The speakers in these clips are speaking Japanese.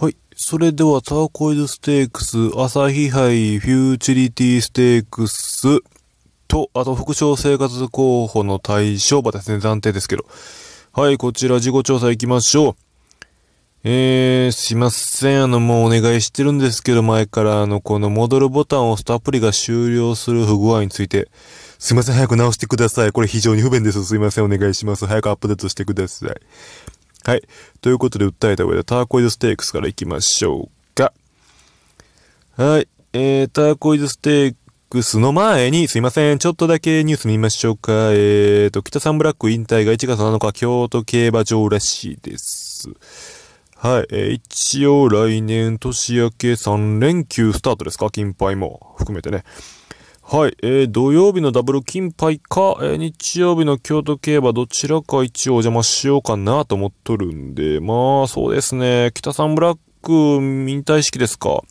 はい。それでは、ターコイズステークス、朝日杯、フューチリティステークスと、あと、副賞生活候補の対象馬ですね。暫定ですけど。はい、こちら、事後調査行きましょう。えー、すいません。あの、もうお願いしてるんですけど、前から、あの、この戻るボタンを押すとアプリが終了する不具合について、すいません。早く直してください。これ非常に不便です。すいません。お願いします。早くアップデートしてください。はい。ということで、訴えた上でターコイズステークスからいきましょうか。はい。えー、ターコイズステークスの前に、すいません。ちょっとだけニュース見ましょうか。えーと、北サンブラック引退が1月7日、京都競馬場らしいです。はい。えー、一応来年年明け3連休スタートですか金牌も含めてね。はい、えー、土曜日のダブル金杯か、えー、日曜日の京都競馬どちらか一応お邪魔しようかなと思っとるんで、まあそうですね、北さんブラック引退式ですか。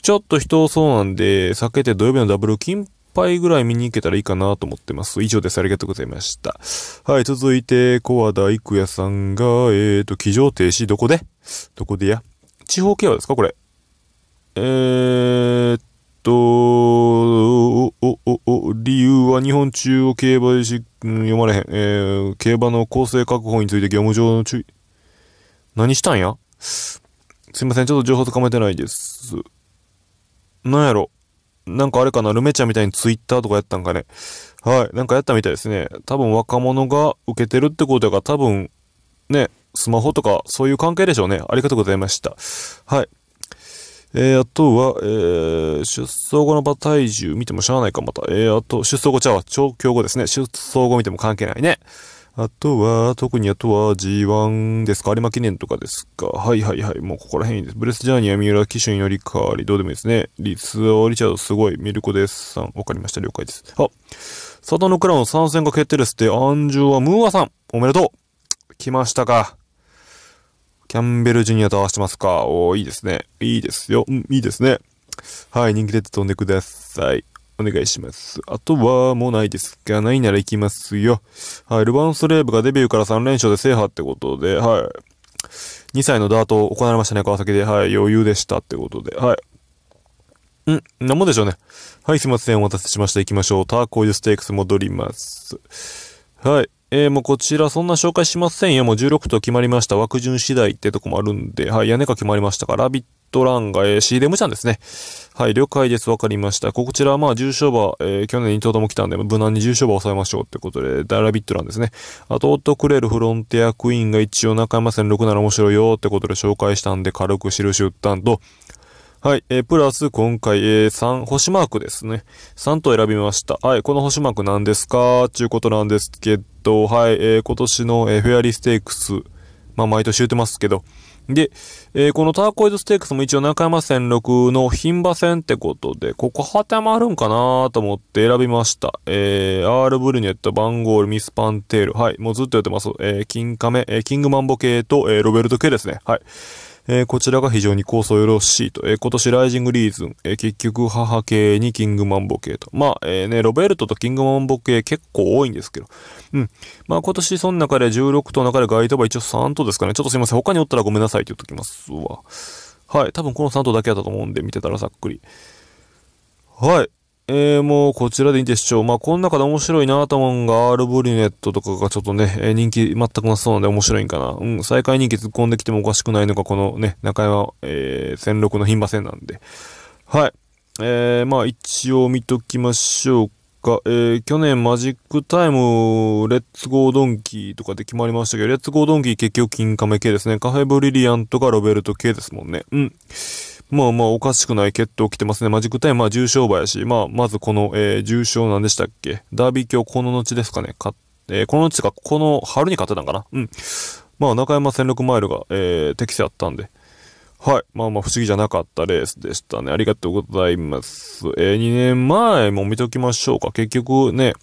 ちょっと人そうなんで、避けて土曜日のダブル金杯ぐらい見に行けたらいいかなと思ってます。以上です。ありがとうございました。はい、続いて、小和田育也さんが、えーと、騎乗停止、どこでどこでや地方競馬ですかこれ。えーと、お、お、お、理由は日本中央競馬でし、読まれへん。えー、競馬の構成確保について業務上の注意。何したんやすいません、ちょっと情報つかめてないです。なんやろなんかあれかな、ルメちゃんみたいにツイッターとかやったんかね。はい、なんかやったみたいですね。多分若者が受けてるってことやから、多分、ね、スマホとかそういう関係でしょうね。ありがとうございました。はい。えー、あとは、えー、出走後の馬体重見てもしゃあないか、また。えー、あと、出走後ちゃうわ。調教後ですね。出走後見ても関係ないね。あとは、特にあとは G1 ですか有馬記念とかですかはいはいはい。もうここら辺いいです。ブレスジャーニー、三浦、騎手によりカわり、どうでもいいですね。リツオ、リチャード、すごい。ミルコです。さん、わかりました。了解です。あ、サタノクラウン参戦が決定ですって、アンはムーアさん、おめでとう来ましたか。キャンベルジュニアと合わせてますか。おー、いいですね。いいですよ。うん、いいですね。はい、人気出て飛んでください。お願いします。あとは、もうないですが、ないなら行きますよ。はい、ルバンスレーブがデビューから3連勝で制覇ってことで、はい。2歳のダートを行われましたね、川崎で。はい、余裕でしたってことで、はい。ん、なんもでしょうね。はい、すいません。お待たせしました。行きましょう。ターコイズステークス戻ります。はい。えー、もうこちらそんな紹介しませんよ。もう16と決まりました。枠順次第ってとこもあるんで、はい、屋根が決まりましたから、ラビットランが、えー、CDM ちゃんですね。はい、了解です。わかりました。こちらはまあ、重症馬、えー、去年2頭とも来たんで、無難に重症馬を抑えましょうってことで、ダラビットランですね。あと、オートクレールフロンティアクイーンが一応中山戦6なら面白いよってことで紹介したんで、軽く印打ったんと、はい、えー、プラス今回、えー、3、星マークですね。3と選びました。はい、この星マーク何ですかていうことなんですけど、はい、えー、今年の、えー、フェアリーステークス、まあ、毎年言ってますけど、で、えー、このターコイズステークスも一応中山戦6の牝馬戦ってことで、ここ当てはまるんかなと思って選びました。えー、アール・ブルネット、バンゴール、ミス・パンテール。はい、もうずっとやってます。えー、キンカメ、えー、キングマンボ系と、えー、ロベルト系ですね。はい。えー、こちらが非常に構想よろしいと。えー、今年ライジングリーズン、えー、結局母系にキングマンボ系と。まあ、えー、ね、ロベルトとキングマンボ系結構多いんですけど。うん。まあ今年その中で16頭の中で該当は一応3頭ですかね。ちょっとすいません。他におったらごめんなさいって言っときますわ。はい。多分この3頭だけやったと思うんで、見てたらさっくり。はい。えー、もうこちらでいいでしょう。まあ、この中で面白いなと思うんが、アールブリネットとかがちょっとね、え人気全くなさそうなんで面白いんかな。うん、最下位人気突っ込んできてもおかしくないのが、このね、中山、えー、戦力の牝馬戦なんで。はい。えー、まあ、一応見ときましょうか。えー、去年マジックタイム、レッツゴードンキーとかで決まりましたけど、レッツゴードンキー結局金亀系ですね。カフェブリリアントがロベルト系ですもんね。うん。まあまあおかしくない決闘来てますね。マジックタイム、まあ重症馬やし、まあまずこの、えー、重症なんでしたっけダービー卿この後ですかね。かえー、この後か、この春に勝ってたんかなうん。まあ中山戦力マイルが、えー、適正あったんで。はい。まあまあ不思議じゃなかったレースでしたね。ありがとうございます。えー、2年前も見ときましょうか。結局ね、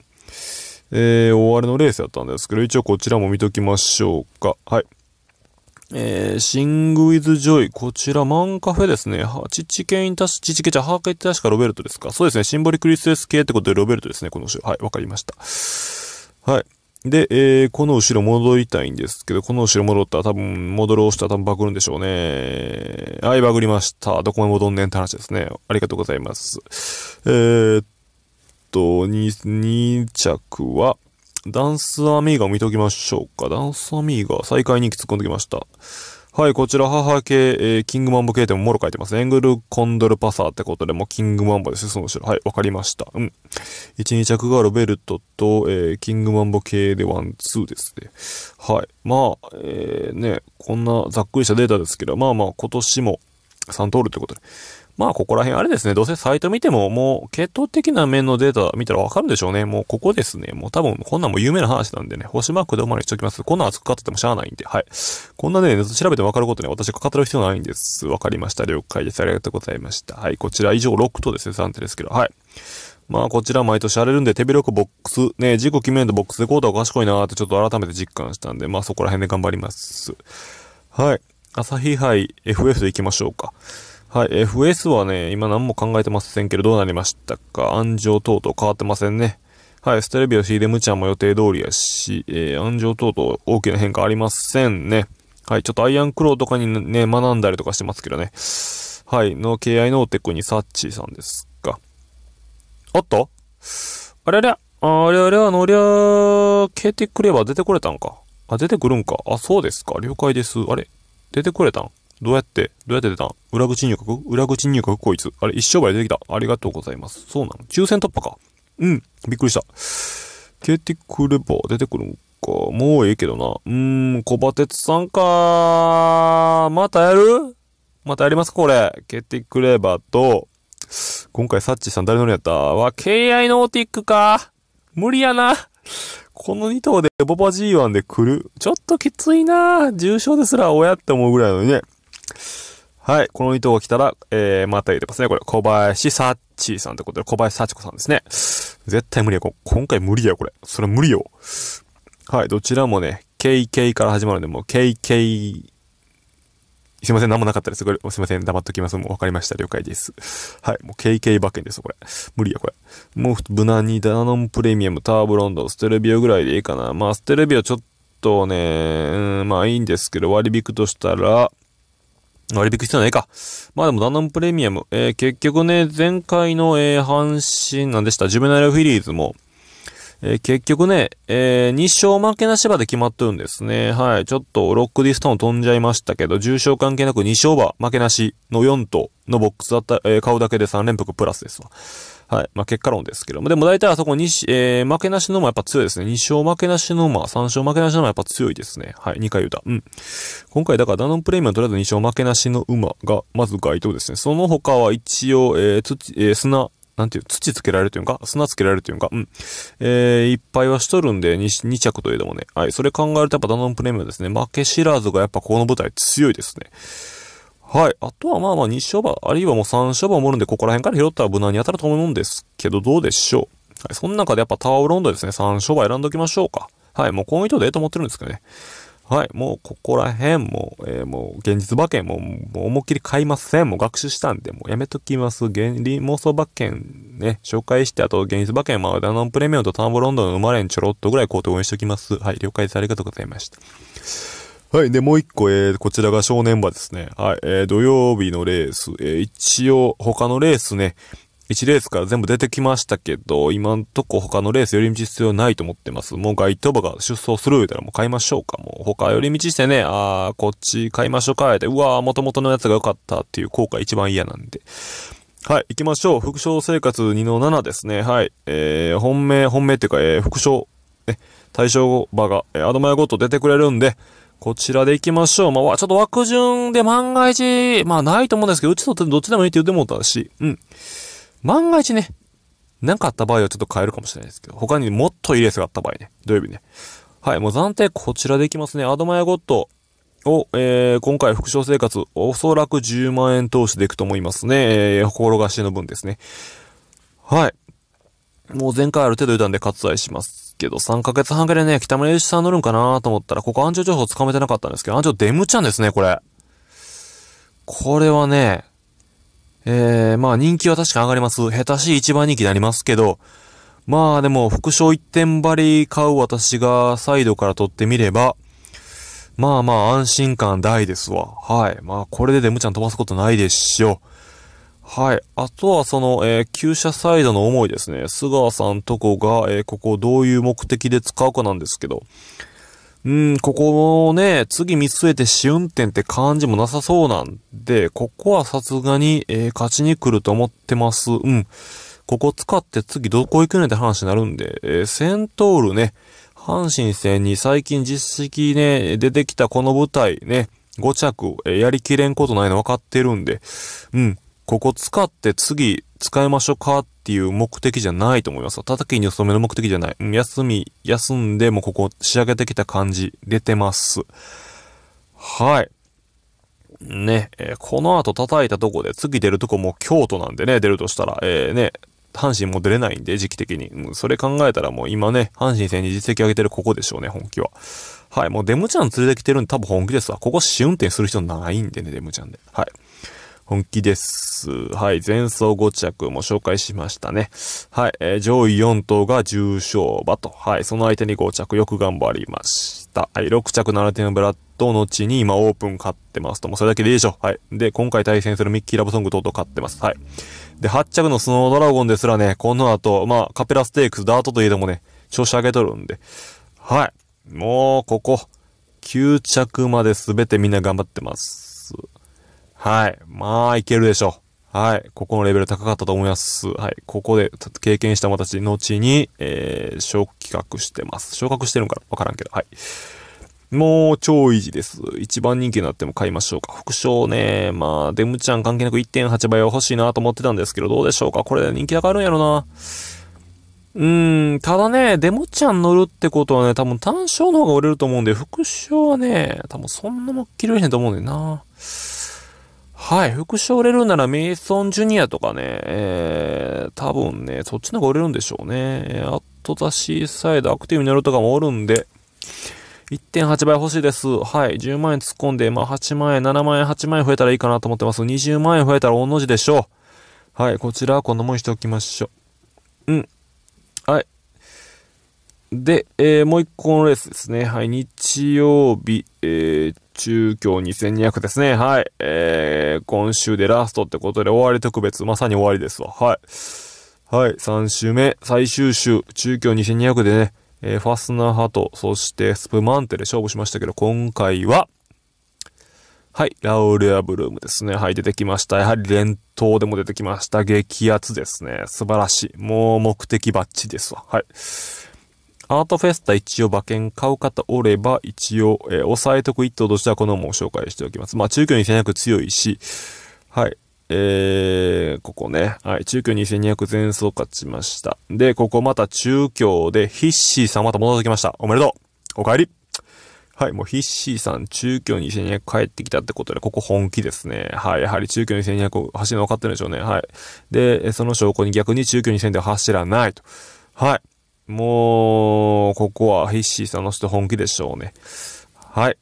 えー、終わりのレースやったんですけど、一応こちらも見ときましょうか。はい。えー、シング・ウィズ・ジョイ。こちら、マンカフェですね。は、チチケインタシ、チチケじゃ、ハーケイタシかロベルトですか。そうですね。シンボリクリスエス系ってことでロベルトですね。この後ろ。はい、わかりました。はい。で、えー、この後ろ戻りたいんですけど、この後ろ戻ったら多分、戻ろうしたら多分バグるんでしょうね。はい、バグりました。どこまで戻んねんって話ですね。ありがとうございます。えー、っと、2、2着は、ダンスアミーガ見ときましょうか。ダンスアミーガ、再開人気突っ込んできました。はい、こちら、母系、えー、キングマンボ系でももろ書いてます。エングルコンドルパサーってことでも、キングマンボですその後ろ。はい、わかりました。うん。1、2着がロベルトと、えー、キングマンボ系でワン、ツーですね。はい。まあ、えー、ね、こんなざっくりしたデータですけど、まあまあ、今年も3通るってことで。まあ、ここら辺あれですね。どうせサイト見ても、もう、血統的な面のデータ見たらわかるんでしょうね。もう、ここですね。もう多分、こんなんも有名な話なんでね。星マークでおまにしときます。こんなん熱く語ってもしゃあないんで。はい。こんなね、調べてわかることね、私が語る必要ないんです。わかりました。了解です。ありがとうございました。はい。こちら以上6とですね、3手ですけど。はい。まあこちら毎年荒れるんで手広くボックス、ね、自己決めるとボックスでこうだおかしこいなーってちょっと改めて実感したんで、まあそこら辺で頑張ります。はい。朝日杯 FF で行きましょうか。はい、FS はね、今何も考えてませんけど、どうなりましたか安城等々変わってませんね。はい、ステレビオシーデムちゃんも予定通りやし、えー、安城等々大きな変化ありませんね。はい、ちょっとアイアンクローとかにね、学んだりとかしてますけどね。はい、の、k 愛ノーテックにサッチーさんですか。おっとあれあれあれあれあのりゃー、消えてくれば出てこれたんか。あ、出てくるんか。あ、そうですか。了解です。あれ出てくれたんどうやって、どうやって出た裏口入閣裏口入閣こいつ。あれ、一生涯出てきた。ありがとうございます。そうなの抽選突破か。うん。びっくりした。消えてくれば出てくるんか。もうええけどな。うーん、小バ鉄さんかまたやるまたやりますこれ。消えてくればと、今回サッチさん誰のやったわ、敬愛ノーティックか。無理やな。この2頭でボバ G1 で来る。ちょっときついな重症ですら親って思うぐらいのね。はい。この糸が来たら、えー、また入れますね。これ、小林サッチーさんってことで、小林幸子さんですね。絶対無理や。今回無理や、これ。それ無理よ。はい。どちらもね、KK から始まるんで、もう KK、すいません、何もなかったです。これすいません、黙っときます。もう分かりました。了解です。はい。もう KK 馬券ですこれ。無理や、これ。もう無難にダノンプレミアム、ターボロンドン、ステルビオぐらいでいいかな。まあ、ステルビオちょっとね、うん、まあいいんですけど、割引としたら、割引してないか。まあでも、ダンダンプレミアム。えー、結局ね、前回の、えー、阪神、なんでしたジュメナルフィリーズも、えー、結局ね、えー、2勝負けなし場で決まってるんですね。はい。ちょっとロックディスターン飛んじゃいましたけど、重傷関係なく2勝場負けなしの4頭のボックスだった、えー、買うだけで3連複プラスですわ。はい。まあ、結果論ですけども。でも大体あそこ2、えー、負けなしの馬やっぱ強いですね。2勝負けなしの馬、3勝負けなしの馬やっぱ強いですね。はい。2回言うた。うん。今回だからダノンプレミアムとりあえず2勝負けなしの馬が、まず該当ですね。その他は一応、えー、土、えー、砂、なんていう、土つけられるというか、砂つけられるというか、うん。えー、いっぱいはしとるんで2、2着といえどもね。はい。それ考えるとやっぱダノンプレミアムですね。負け知らずがやっぱこの舞台強いですね。はい。あとはまあまあ2商場、あるいはもう3商場もるんで、ここら辺から拾ったら無難に当たると思うんですけど、どうでしょう。はい。その中でやっぱタオルンドですね。3商場選んでおきましょうか。はい。もうこの人でええと思ってるんですけどね。はい。もうここら辺も、えー、もう現実馬券も、もう思いっきり買いません。もう学習したんで、もうやめときます。原理妄想馬券ね、紹介して、あと現実馬券、まあ、ダノンプレミアムとターオロンドンの生まれんちょろっとぐらい買うて応援しておきます。はい。了解です。ありがとうございました。はい。で、もう一個、えー、こちらが正念場ですね。はい。えー、土曜日のレース、えー、一応、他のレースね、一レースから全部出てきましたけど、今んとこ他のレース寄り道必要ないと思ってます。もう街頭馬が出走する言うたらもう買いましょうか。もう他寄り道してね、あー、こっち買いましょうか。って、うわー、元々のやつが良かったっていう効果一番嫌なんで。はい、行きましょう。副賞生活2の7ですね。はい。えー、本命、本命っていうか、えー、副賞、ね、対象馬が、えー、アドマイごと出てくれるんで、こちらで行きましょう。まあ、ちょっと枠順で万が一、まあないと思うんですけど、うちとってどっちでもいいって言ってもったし、うん。万が一ね、なかあった場合はちょっと変えるかもしれないですけど、他にもっといいレースがあった場合ね、土曜日ね。はい、もう暫定こちらで行きますね。アドマイゴッドを、えー、今回副賞生活、おそらく10万円投資でいくと思いますね。えー、心がしの分ですね。はい。もう前回ある程度いたんで割愛します。けど、3ヶ月半ぐらいね、北村祐一さん乗るんかなと思ったら、ここ安城情報つかめてなかったんですけど、安城デムちゃんですね、これ。これはね、えー、まあ人気は確か上がります。下手しい一番人気になりますけど、まあでも副賞1点張り買う私がサイドから取ってみれば、まあまあ安心感大ですわ。はい。まあこれでデムちゃん飛ばすことないでしょう。はい。あとはその、えー、旧車サイドの思いですね。菅川さんとこが、えー、ここをどういう目的で使うかなんですけど。うん、ここもね、次見据えて試運転って感じもなさそうなんで、ここはさすがに、えー、勝ちに来ると思ってます。うん。ここ使って次どこ行くねって話になるんで、えー、セントールね、阪神戦に最近実績ね、出てきたこの舞台ね、5着、えー、やりきれんことないの分かってるんで、うん。ここ使って次使いましょうかっていう目的じゃないと思います。叩きに勤める目的じゃない。休み、休んでもここ仕上げてきた感じ出てます。はい。ね、えー、この後叩いたとこで、次出るとこも京都なんでね、出るとしたら、えー、ね、阪神も出れないんで、時期的に。うん、それ考えたらもう今ね、阪神戦に実績上げてるここでしょうね、本気は。はい、もうデムちゃん連れてきてるんで多分本気ですわ。ここ試運転する人ないんでね、デムちゃんで。はい。本気です。はい。前走5着も紹介しましたね。はい。えー、上位4頭が重賞馬と。はい。その相手に5着、よく頑張りました。はい。6着7点ブラッドのちに今オープン勝ってますと。もうそれだけでいいでしょ。はい。で、今回対戦するミッキーラブソング等々勝ってます。はい。で、8着のスノードラゴンですらね、この後、まあ、カペラステークス、ダートといえどもね、調子上げとるんで。はい。もう、ここ、9着まで全てみんな頑張ってます。はい。まあ、いけるでしょう。はい。ここのレベル高かったと思います。はい。ここで経験した私、後に、えー、昇格してます。昇格してるんかなわからんけど。はい。もう超維持です。一番人気になっても買いましょうか。副賞ね、まあ、デムちゃん関係なく1.8倍は欲しいなと思ってたんですけど、どうでしょうかこれ人気高いんやろな。うーん、ただね、デムちゃん乗るってことはね、多分単勝の方が売れると思うんで、副賞はね、多分そんなもっきりいれへんと思うんだよな。はい、副賞売れるならメイソンジュニアとかね、えー、多分ね、そっちの方が売れるんでしょうね。あとザシーサイド、アクティブになるとかもおるんで、1.8倍欲しいです。はい。10万円突っ込んで、まあ8万円、7万円、8万円増えたらいいかなと思ってます。20万円増えたら大の字でしょう。はい。こちらはこんなもんにしておきましょう。うん。で、えー、もう一個のレースですね。はい、日曜日、えー、中京2200ですね。はい、えー、今週でラストってことで終わり特別、まさに終わりですわ。はい。はい、3週目、最終週、中京2200でね、えー、ファスナーハト、そしてスプマンテで勝負しましたけど、今回は、はい、ラウレアブルームですね。はい、出てきました。やはり連投でも出てきました。激アツですね。素晴らしい。もう目的バッチですわ。はい。アートフェスタ一応馬券買う方おれば、一応、えー、抑えとく一頭としてはこのも紹介しておきます。まあ、中距離1200強いし、はい。えー、ここね。はい。中距離2200前走勝ちました。で、ここまた中京で、ヒッシーさんまた戻ってきました。おめでとうお帰りはい。もうヒッシーさん中離2200帰ってきたってことで、ここ本気ですね。はい。やはり中離2200を走るの分かってるんでしょうね。はい。で、その証拠に逆に中離2000では走らないと。はい。もう、ここはヒッシーさんの人本気でしょうね。はい。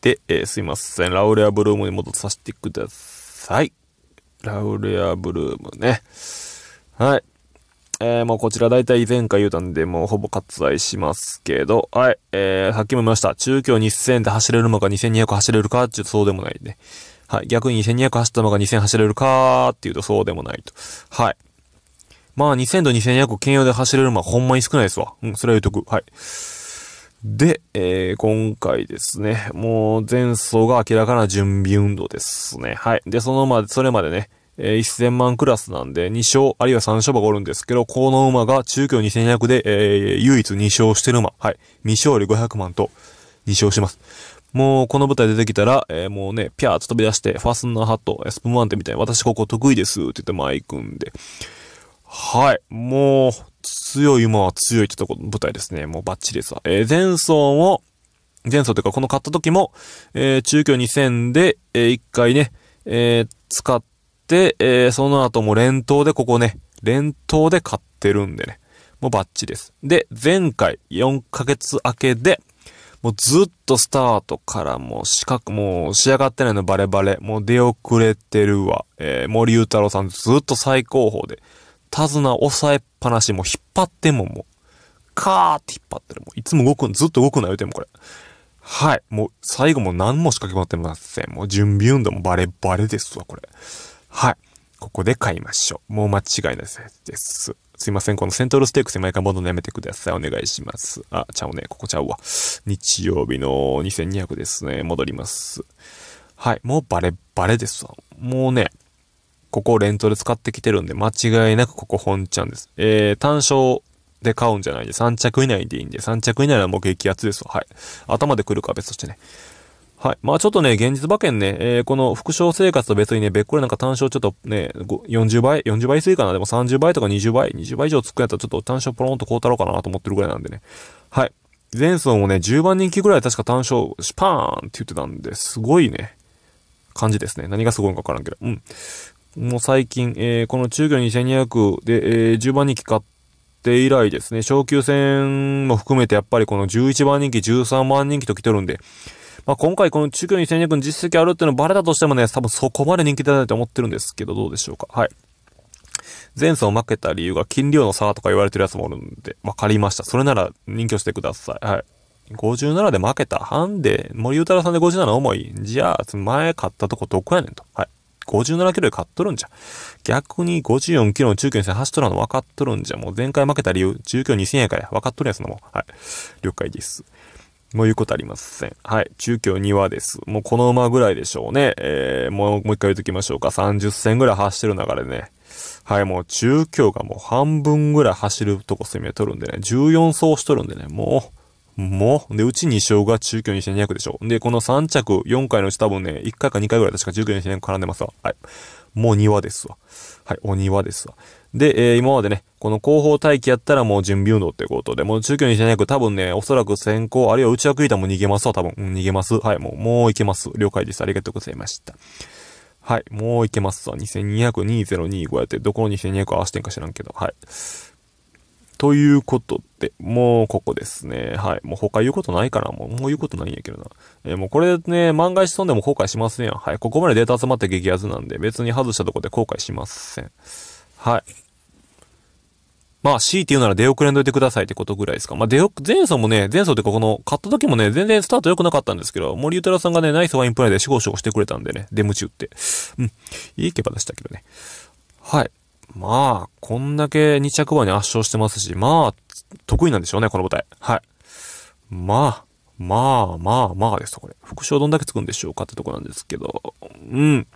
で、えー、すいません。ラウレアブルームに戻させてください。ラウレアブルームね。はい。えー、もうこちら大体前回言うたんで、もうほぼ割愛しますけど、はい。えー、さっきも言いました。中京2000で走れるのか2200走れるかって言うとそうでもないね。はい。逆に2200走ったのが2000走れるかって言うとそうでもないと。はい。まあ、2000と2200兼用で走れる馬ほんまに少ないですわ。うん、それは言うとく。はい。で、えー、今回ですね、もう前走が明らかな準備運動ですね。はい。で、そのま、それまでね、えー、1000万クラスなんで2勝、あるいは3勝馬がおるんですけど、この馬が中距離2200で、えー、唯一2勝してる馬。はい。未勝利500万と2勝します。もうこの舞台出てきたら、えー、もうね、ピャーと飛び出して、ファスナーハット、スプーンマンテみたいに、私ここ得意ですって言って、ま行くんで。はい。もう、強い馬は強いってとこ、舞台ですね。もうバッチリですわ。えー、前走も、前走というか、この買った時も、えー、中距2000で、えー、1回ね、えー、使って、えー、その後も連投でここね、連投で買ってるんでね。もうバッチリです。で、前回、4ヶ月明けで、もうずっとスタートからもう四角、もう仕上がってないのバレバレ。もう出遅れてるわ。えー、森裕太郎さんずっと最高峰で。手綱押さえっぱなし、もう引っ張ってももう、カーって引っ張ってる。もういつも動くん、ずっと動くなよ、でもこれ。はい。もう最後も何も仕掛けまってません。もう準備運動もバレバレですわ、これ。はい。ここで買いましょう。もう間違いないです。すいません。このセントルステークス毎回ボンドのやめてください。お願いします。あ、ちゃうね。ここちゃうわ。日曜日の2200ですね。戻ります。はい。もうバレバレですわ。もうね、ここをレントで使ってきてるんで、間違いなくここ本ちゃんです。えー、単勝で買うんじゃないんで、3着以内でいいんで、3着以内はもう激アツですはい。頭で来るか別としてね。はい。まあちょっとね、現実馬券ね、えー、この副賞生活と別にね、べっこりなんか単勝ちょっとね、40倍、40倍すぎかな。でも30倍とか20倍、20倍以上つくやったらちょっと単勝ポロンとこうたろうかなと思ってるぐらいなんでね。はい。前走もね、10番人気ぐらい確か単勝、シパーンって言ってたんで、すごいね、感じですね。何がすごいのかわからんけど。うん。もう最近、えー、この中距離2200で、えー、10番人気買って以来ですね、昇級戦も含めてやっぱりこの11番人気、13番人気と来てるんで、まあ、今回この中距離2200の実績あるっていうのバレたとしてもね、多分そこまで人気出ないと思ってるんですけど、どうでしょうか。はい。前走負けた理由が金量の差とか言われてるやつもおるんで、わかりました。それなら人気をしてください。はい。57で負けた。ハンデ、森ゆたらさんで57重い。じゃあ、前買ったとこどこやねんと。はい。57キロで勝っとるんじゃ。逆に54キロの中距離戦走っとるの分かっとるんじゃ。もう前回負けた理由、中距離2000円やから分かっとるやつのも。はい。了解です。もう言うことありません。はい。中距離2話です。もうこの馬ぐらいでしょうね。えー、もう、もう一回言うときましょうか。30戦ぐらい走ってる流れでね。はい、もう中距がもう半分ぐらい走るとこ攻めとるんでね。14走しとるんでね。もう、もう、で、うち2勝が中京2200でしょ。で、この3着、4回のうち多分ね、1回か2回ぐらい確か中離2200絡んでますわ。はい。もう庭ですわ。はい、お庭ですわ。で、えー、今までね、この後方待機やったらもう準備運動ってことで、もう中京2200多分ね、おそらく先行、あるいは内枠いたも逃げますわ、多分。うん、逃げます。はい、もう、もう行けます。了解です。ありがとうございました。はい、もう行けますわ。2200、2025やって、どこの2200合わせてんか知らんけど。はい。ということで、もうここですね。はい。もう他言うことないから、もう、もう言うことないんやけどな。えー、もうこれね、漫画一損でも後悔しませんよ。はい。ここまでデータ集まって激アツなんで、別に外したとこで後悔しません。はい。まあ、C って言うなら出遅れんといてくださいってことぐらいですか。まあ、出遅、前走もね、前走ってここの、買った時もね、全然スタート良くなかったんですけど、森太郎さんがね、ナイスワインプライで死亡者をしてくれたんでね、出夢中って。うん。いいケバでしたけどね。はい。まあ、こんだけ2着馬に圧勝してますし、まあ、得意なんでしょうね、この舞台。はい。まあ、まあまあまあですこれ。副賞どんだけつくんでしょうかってとこなんですけど。うん。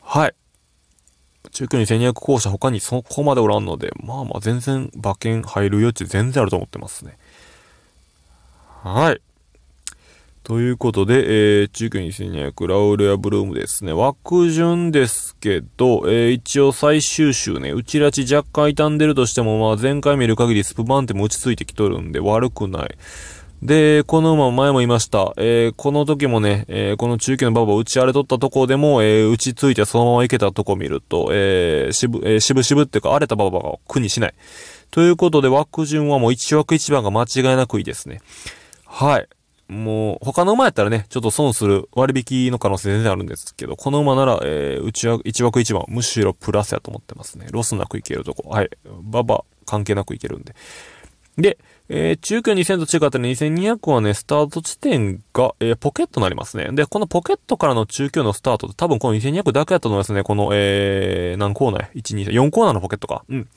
はい。中距離1200校舎他にそこまでおらんので、まあまあ全然馬券入る余地全然あると思ってますね。はい。ということで、えー、中堅2 2 0 0ラウレア・ブルームですね。枠順ですけど、えー、一応最終週ね、うちらち若干傷んでるとしても、まあ前回見る限りスプバンテも落ち着いてきとるんで悪くない。で、この馬前も言いました。えー、この時もね、えー、この中級の馬場打ち荒れとったとこでも、えー、打ちついてそのまま行けたとこ見ると、えー、ぶ、えー、しぶっていうか荒れた馬場が苦にしない。ということで枠順はもう1枠1番が間違いなくいいですね。はい。もう、他の馬やったらね、ちょっと損する割引の可能性全然あるんですけど、この馬なら、えー、うちは1枠1番、むしろプラスやと思ってますね。ロスなくいけるとこ。はい。馬場関係なくいけるんで。で、えー、中距2000と違ってね、2200はね、スタート地点が、えー、ポケットになりますね。で、このポケットからの中距のスタートって多分この2200だけやと思いますね。この、えー、何コーナー ?1、2、3、4コーナーのポケットか。うん。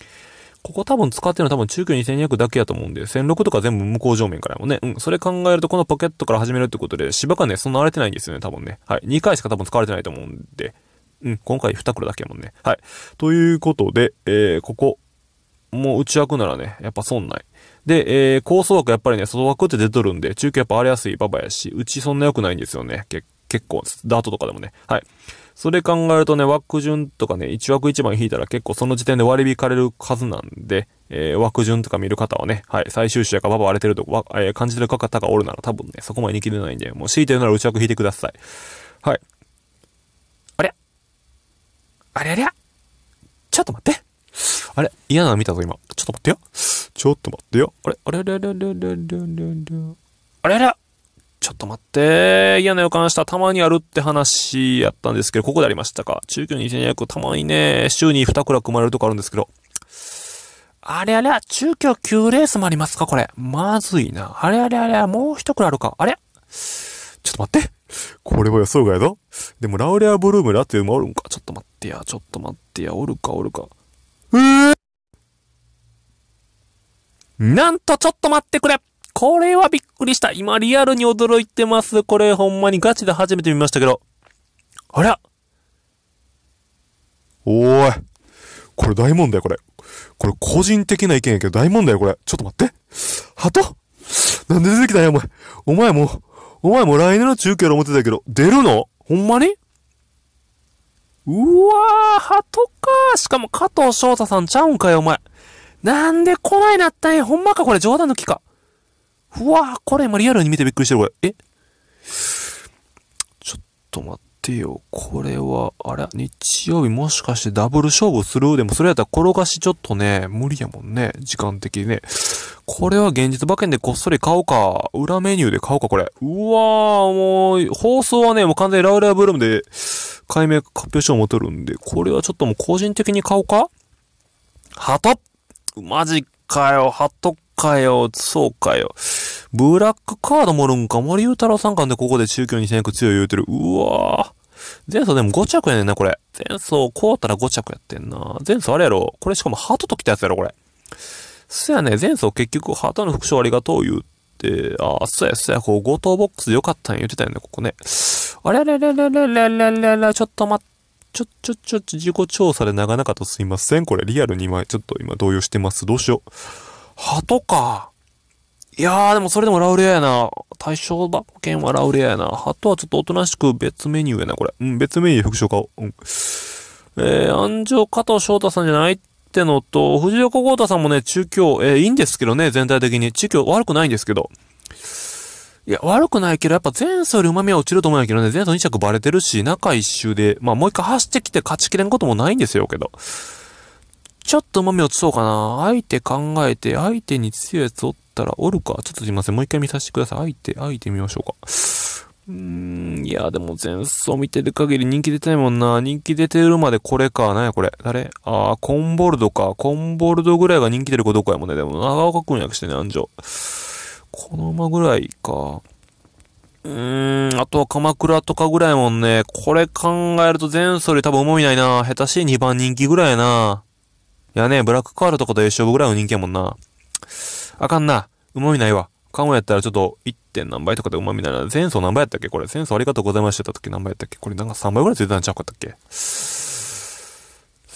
ここ多分使ってるのは多分中距離2200だけやと思うんで、1006とか全部向こう上面からもね。うん。それ考えるとこのポケットから始めるってことで、芝がね、そんな荒れてないんですよね、多分ね。はい。2回しか多分使われてないと思うんで。うん。今回2黒だけやもんね。はい。ということで、えー、ここ。もう内枠ならね、やっぱ損ない。で、えー、高層枠やっぱりね、外枠って出とるんで、中距やっぱ荒れやすいババやし、うちそんな良くないんですよね、結結構ダートとかでもね。はい。それ考えるとね、枠順とかね、1枠1番引いたら結構その時点で割り引かれる数なんで、えー、枠順とか見る方はね、はい、最終試やかばば割れてるとえー、感じてる方がおるなら多分ね、そこまでにきれないんで、もう強いてるなら内枠引いてください。はい。ありゃありゃりゃちょっと待ってあれ嫌なの見たぞ今。ちょっと待ってよ。ちょっと待ってよ。あれあれあれあれあれあれあれあれあれあれちょっと待って、嫌な予感した、たまにあるって話やったんですけど、ここでありましたか中級2200、たまにね、週に2クラ組まれるとこあるんですけど、あれあれあ、中京9レースもありますかこれ。まずいな。あれあれあれあ、もう一クラいあるか。あれちょっと待って。これは予想外だ。でも、ラウレアブルームラっていうもおるんか。ちょっと待ってや、ちょっと待ってや、おるか、おるか。えー、なんと、ちょっと待ってくれこれはびっくりした。今リアルに驚いてます。これほんまにガチで初めて見ましたけど。あらおーい。これ大問題これ。これ個人的な意見やけど大問題これ。ちょっと待って。鳩なんで出てきたんやお前。お前も、お前も来年の中継やろ思ってたけど、出るのほんまにうわー、鳩かしかも加藤翔太さんちゃうんかよ、お前。なんで来ないなったんや。ほんまか、これ冗談の木か。うわーこれ今リアルに見てびっくりしてるこれ。えちょっと待ってよ。これは、あれ日曜日もしかしてダブル勝負するでもそれやったら転がしちょっとね、無理やもんね。時間的にね。これは現実馬券でこっそり買おうか。裏メニューで買おうか、これ。うわー、もう、放送はね、もう完全にラウラブルームで、解明発表書を持てるんで、これはちょっともう個人的に買おうかハトマジかよ、ハトかよ、そうかよ。ブラックカードもるんか。森裕太郎さんんでここで中京に戦略強い言うてる。うわ前走でも5着やねんな、これ。前走、こうたら5着やってんな。前走あれやろ。これしかもハートときたやつやろ、これ。そやね、前走結局、ハートの副賞ありがとう言うて、あ、そやそや、こう、強盗ボックスでよかったん言うてたよね、ここね。あれあれあれれれれれれれ、ちょっと待って。ちょ、ちょ、ちょ、自己調査で長々とすいません。これリアルに枚。ちょっと今動揺してます。どうしよう。鳩か。いやー、でもそれでもラウレアやな。対象馬券はラウレアやな。鳩はちょっとおとなしく別メニューやな、これ。うん、別メニュー副賞買おう。うん。えー、安城加藤翔太さんじゃないってのと、藤岡豪太さんもね、中京、えー、いいんですけどね、全体的に。中京悪くないんですけど。いや、悪くないけど、やっぱ前走より旨味は落ちると思うんやけどね、前走2着バレてるし、中1周で、まあもう一回走ってきて勝ちきれんこともないんですよけど。ちょっと豆を移そうかな。相手考えて、相手に強いやつおったらおるか。ちょっとすいません。もう一回見させてください。相手、相手見ましょうか。うーん、いや、でも前走見てる限り人気出てないもんな。人気出てるまでこれか。なやこれ。誰あー、コンボルドか。コンボルドぐらいが人気出るかどうかやもんね。でも、長岡君訳してね、安城。この馬ぐらいか。うーん、あとは鎌倉とかぐらいもんね。これ考えると前走より多分重いないな。下手しい2番人気ぐらいな。いやね、ブラックカールとかと一勝負ぐらいの人気やもんな。あかんな。旨味ないわ。カモやったらちょっと 1. 点何倍とかで旨味ないな。前走何倍やったっけこれ。前奏ありがとうございました時何倍やったっけこれなんか3倍ぐらいついてたんちゃうかったっけ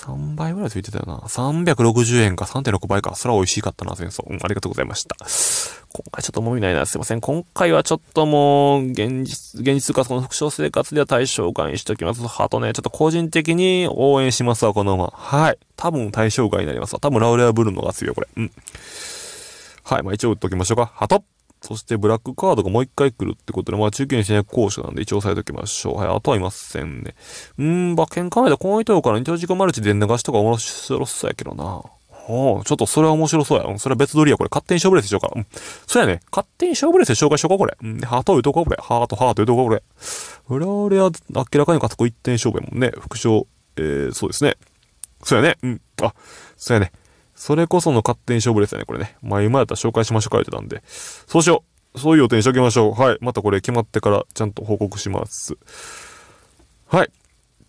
3倍ぐらいついてたよな。360円か3.6倍か。そら美味しかったな、前奏。うん、ありがとうございました。今回ちょっともみないな。すいません。今回はちょっともう、現実、現実かその副賞生活では対象外にしておきます。あとね、ちょっと個人的に応援しますわ、このまま。はい。多分対象外になりますわ。多分ラウレアブルーノが強いよ、これ。うん。はい。まあ一応打っときましょうか。ハトそしてブラックカードがもう一回来るってことで、まあ中堅戦略交渉なんで一応押さえておきましょう。はい、あとはいませんね。うーん、馬券カメラ、この人から二曜時間マルチで流しとか面白そうやけどな。う、ちょっとそれは面白そうや。うん、それは別撮りや。これ勝手に勝負レースしようか。うん。そうやね。勝手に勝負レース紹介しようか、これ。うん。ハート言うとここれ。ハート、ハート言うとここれ。裏裏は明らかに勝つこ一点勝負やもんね。副賞、えー、そうですね。そうやね。うん。あ、そうやね。それこその勝手に勝負ですよね、これね。まあ今やったら紹介しましょうか言ってたんで。そうしよう。そういう予定にしときましょう。はい。またこれ決まってからちゃんと報告します。はい。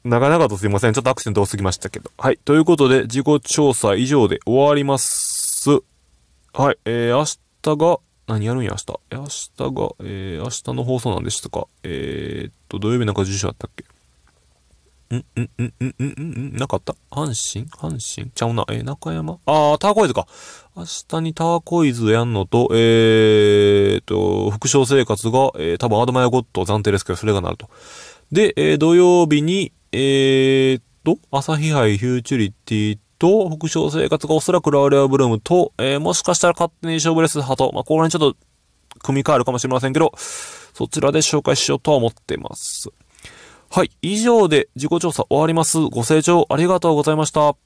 長々とすいません。ちょっとアクセント多すぎましたけど。はい。ということで、自己調査以上で終わります。はい。えー、明日が、何やるんや、明日。明日が、えー、明日の放送なんでしたか。えー、っと、土曜日なんか住所あったっけんんんんんんんなかった阪神阪神ちゃうな。えー、中山あー、ターコイズか。明日にターコイズやんのと、えーと、副賞生活が、えー、多分アドマイアゴッド暫定ですけど、それがなると。で、えー、土曜日に、えーと、朝日杯フューチュリティと、副賞生活がおそらくラーレアブルームと、えー、もしかしたら勝手に勝負レス派と、まあ、ここら辺ちょっと、組み替えるかもしれませんけど、そちらで紹介しようとは思ってます。はい、以上で自己調査終わります。ご清聴ありがとうございました。